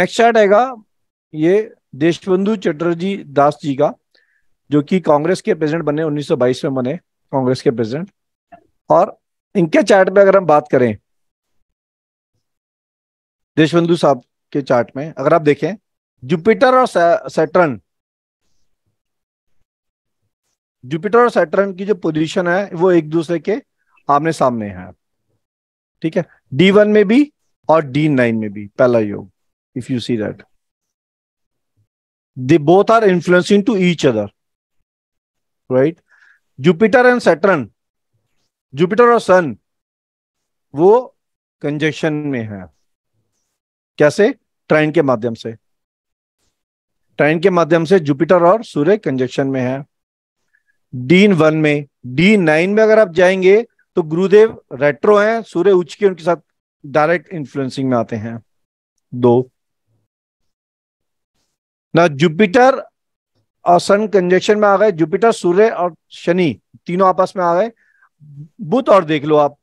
next chart आएगा ये देशबंधु चटर्जी दास जी का जो कि कांग्रेस के प्रेसिडेंट बने 1922 में बने कांग्रेस के प्रेसिडेंट और इनके चार्ट में अगर हम बात करें देशबंधु साहब के चार्ट में अगर आप देखें जुपिटर और सैटर्न जुपिटर और सैटर्न की जो पोजीशन है वो एक दूसरे के आमने सामने है ठीक है डी वन में भी और डी नाइन में भी पहला योग if you see that they both are influencing to each other right jupiter and saturn jupiter और सन वो कंजेक्शन में है कैसे ट्राइन के माध्यम से ट्राइन के माध्यम से जुपिटर और सूर्य कंजेक्शन में है डीन वन में डी नाइन में अगर आप जाएंगे तो गुरुदेव रेट्रो हैं सूर्य उच्च के उनके साथ डायरेक्ट इन्फ्लुएंसिंग में आते हैं दो ना जुपिटर और सन कंजेक्शन में आ गए जुपिटर सूर्य और शनि तीनों आपस में आ गए बुध और देख लो आप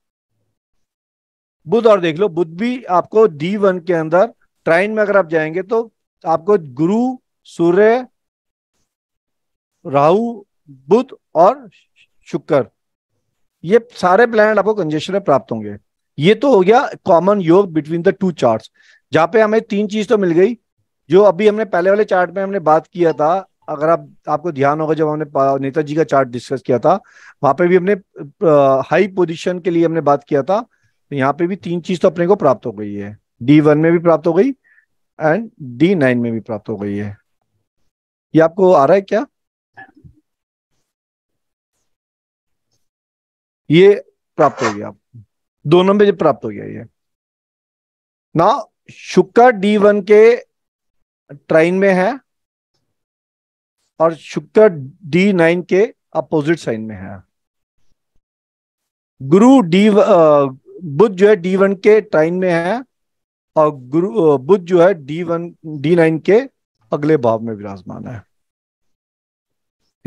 बुध और देख लो बुध भी आपको डी वन के अंदर ट्राइन में अगर आप जाएंगे तो आपको गुरु सूर्य राहु बुध और शुक्र ये सारे प्लैनेट आपको कंजेशन में प्राप्त होंगे ये तो हो गया कॉमन योग बिटवीन द टू चार्ट्स जहां पे हमें तीन चीज तो मिल गई जो अभी हमने पहले वाले चार्ट में हमने बात किया था अगर आप आपको ध्यान होगा जब हमने नेताजी का चार्ट डिस्कस किया था वहां पे भी हमने हाई पोजीशन के लिए हमने बात किया था तो यहाँ पे भी तीन चीज तो अपने को प्राप्त हो गई है डी वन में भी प्राप्त हो गई एंड डी नाइन में भी प्राप्त हो गई है ये आपको आ रहा है क्या ये प्राप्त हो गया दोनों में जब प्राप्त हो गया ये ना शुक्र डी वन के ट्राइन में है और शुक्र डी नाइन के अपोजिट साइन में है गुरु डी बुध जो है डी वन के ट्राइन में है और गुरु बुध जो है डी वन डी नाइन के अगले भाव में विराजमान है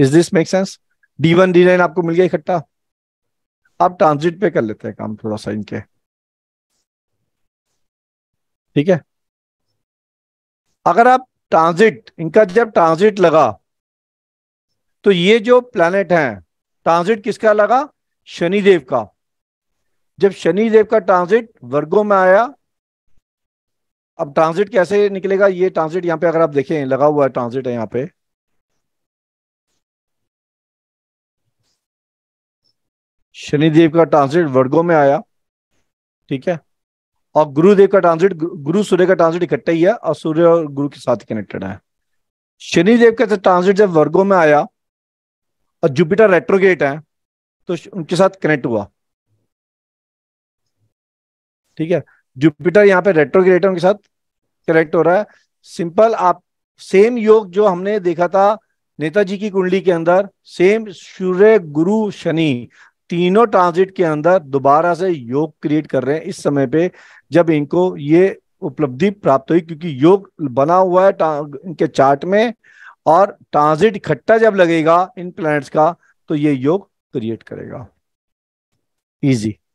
is this make sense D one D nine आपको मिल गया इकट्ठा आप ट्रांजिट पे कर लेते हैं काम थोड़ा सा इनके ठीक है अगर आप ट्रांजिट इनका जब ट्रांजिट लगा तो ये जो प्लैनेट हैं ट्रांजिट किसका लगा शनिदेव का जब शनिदेव का ट्रांजिट वर्गों में आया अब ट्रांजिट कैसे निकलेगा ये ट्रांजिट यहां पे अगर आप देखें लगा हुआ है ट्रांजिट है यहां पे शनिदेव का ट्रांजिट वर्गों में आया ठीक है और गुरुदेव का ट्रांसिट गुरु सूर्य का ट्रांसिट इकट्ठा ही है और सूर्य और गुरु के साथ कनेक्टेड है देव का ट्रांसिट जब वर्गो में आया और जुपिटर रेट्रोगेट है तो उनके साथ कनेक्ट हुआ ठीक है जुपिटर यहाँ पे है उनके साथ कनेक्ट हो रहा है सिंपल आप सेम योग जो हमने देखा था नेताजी की कुंडली के अंदर सेम सूर्य गुरु शनि तीनों ट्रांजिट के अंदर दोबारा से योग क्रिएट कर रहे हैं इस समय पे जब इनको ये उपलब्धि प्राप्त हुई क्योंकि योग बना हुआ है इनके चार्ट में और ट्रांजिट इकट्ठा जब लगेगा इन प्लैनेट्स का तो ये योग क्रिएट करेगा इजी